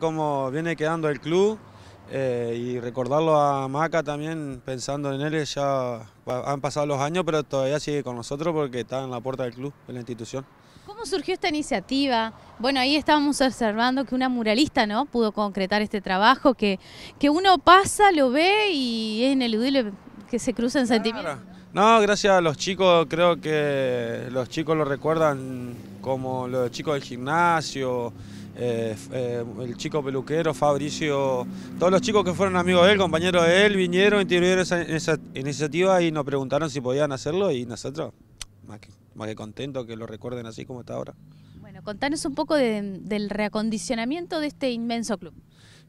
Cómo viene quedando el club eh, y recordarlo a Maca también, pensando en él, ya han pasado los años, pero todavía sigue con nosotros porque está en la puerta del club, en la institución. ¿Cómo surgió esta iniciativa? Bueno, ahí estábamos observando que una muralista no pudo concretar este trabajo, que, que uno pasa, lo ve y es ineludible que se crucen sentimientos. no, gracias a los chicos, creo que los chicos lo recuerdan como los chicos del gimnasio, eh, eh, el chico peluquero, Fabricio, todos los chicos que fueron amigos de él, compañeros de él, vinieron, intervinieron en esa, iniciativa y nos preguntaron si podían hacerlo y nosotros, más que, contentos que lo recuerden así como está ahora. Bueno, contanos un poco del reacondicionamiento de este inmenso club.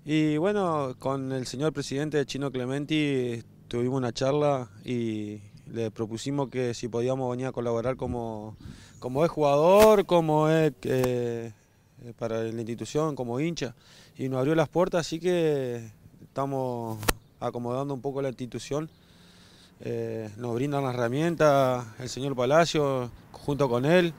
Y bueno, con el señor presidente Chino Clementi tuvimos una charla y le propusimos que si podíamos venir a colaborar como, como es jugador, como es... Eh, eh, para la institución como hincha y nos abrió las puertas, así que estamos acomodando un poco la institución. Eh, nos brindan las herramientas, el señor Palacio, junto con él.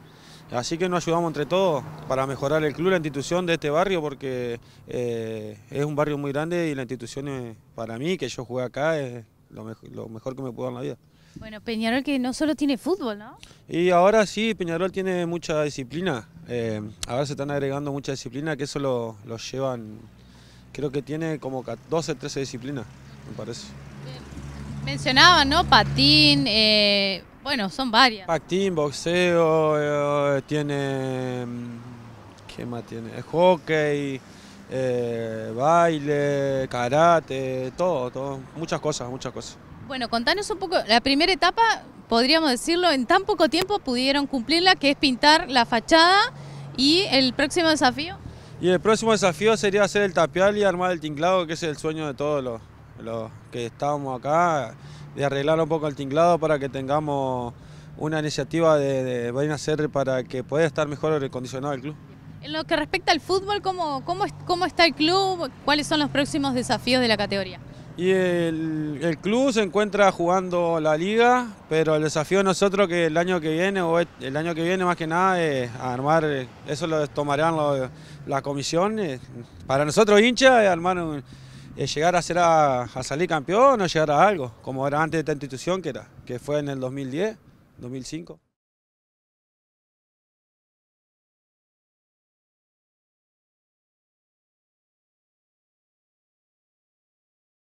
Así que nos ayudamos entre todos para mejorar el club, la institución de este barrio, porque eh, es un barrio muy grande y la institución para mí, que yo jugué acá, es lo, lo mejor que me pudo dar en la vida. Bueno, Peñarol que no solo tiene fútbol, ¿no? Y ahora sí, Peñarol tiene mucha disciplina, eh, ahora se están agregando mucha disciplina que eso lo, llevan, creo que tiene como 12, 13 disciplinas, me parece. Mencionaba ¿no? Patín, eh, bueno, son varias. Patín, boxeo, eh, tiene... ¿Qué más tiene? Eh, hockey, baile, karate, todo, todo. Muchas cosas, muchas cosas. Bueno, contanos un poco, la primera etapa, podríamos decirlo, en tan poco tiempo pudieron cumplirla, que es pintar la fachada y el próximo desafío. Y el próximo desafío sería hacer el tapial y armar el tinglado, que es el sueño de todos los, que estábamos acá, de arreglar un poco el tinglado para que tengamos una iniciativa de, vaina hacer para que pueda estar mejor recondicionado el club. En lo que respecta al fútbol, cómo está el club? ¿Cuáles son los próximos desafíos de la categoría? Y el, club se encuentra jugando la liga, pero el desafío de nosotros que el año que viene, o el año que viene más que nada, es armar, eso lo tomarán las la comisión, para nosotros hinchas, es llegar a, ser a, salir campeón o llegar a algo, como era antes de esta institución que, era, que fue en el 2010, 2005.